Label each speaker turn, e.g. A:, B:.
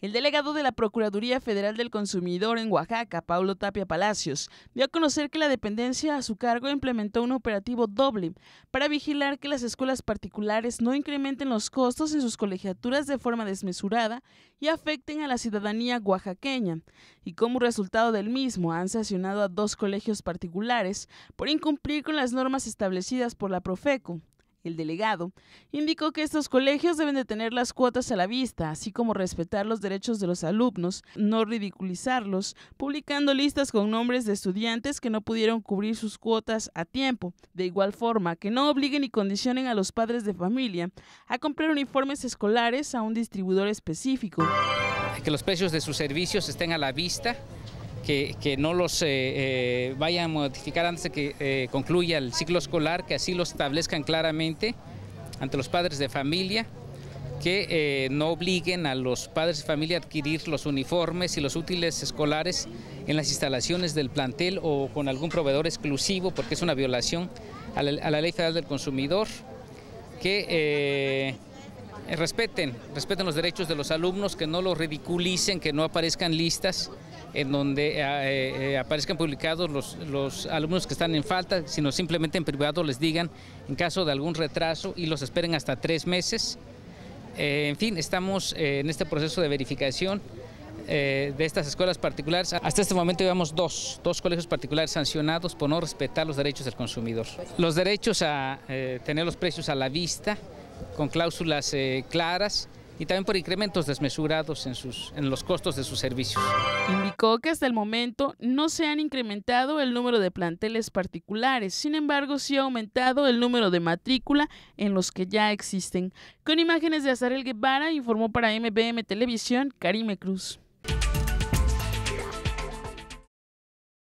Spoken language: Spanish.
A: El delegado de la Procuraduría Federal del Consumidor en Oaxaca, Paulo Tapia Palacios, dio a conocer que la dependencia a su cargo implementó un operativo doble para vigilar que las escuelas particulares no incrementen los costos en sus colegiaturas de forma desmesurada y afecten a la ciudadanía oaxaqueña. Y como resultado del mismo, han sancionado a dos colegios particulares por incumplir con las normas establecidas por la Profeco el delegado, indicó que estos colegios deben de tener las cuotas a la vista, así como respetar los derechos de los alumnos, no ridiculizarlos, publicando listas con nombres de estudiantes que no pudieron cubrir sus cuotas a tiempo. De igual forma, que no obliguen y condicionen a los padres de familia a comprar uniformes escolares a un distribuidor específico.
B: Que los precios de sus servicios estén a la vista que, no los eh, eh, vayan a modificar antes de que eh, concluya el ciclo escolar, que así lo establezcan claramente ante los padres de familia, que no obliguen a los padres de familia a adquirir los uniformes y los útiles escolares en las instalaciones del plantel o con algún proveedor exclusivo, porque es una violación a la, Ley Federal del Consumidor, que respeten, respeten los derechos de los alumnos, que no los ridiculicen, que no aparezcan listas en donde eh, eh, eh, aparezcan publicados los, los, alumnos que están en falta, sino simplemente en privado les digan en caso de algún retraso y los esperen hasta tres meses. en fin, estamos en este proceso de verificación de estas escuelas particulares. Hasta este momento llevamos dos, dos colegios particulares sancionados por no respetar los derechos del consumidor. Los derechos a tener los precios a la vista, con cláusulas claras, y también por incrementos desmesurados en, sus, en los costos de sus servicios.
A: Indicó que hasta el momento no se han incrementado el número de planteles particulares, sin embargo sí ha aumentado el número de matrícula en los que ya existen. Con imágenes de Azarel Guevara, informó para MBM Televisión Karime Cruz.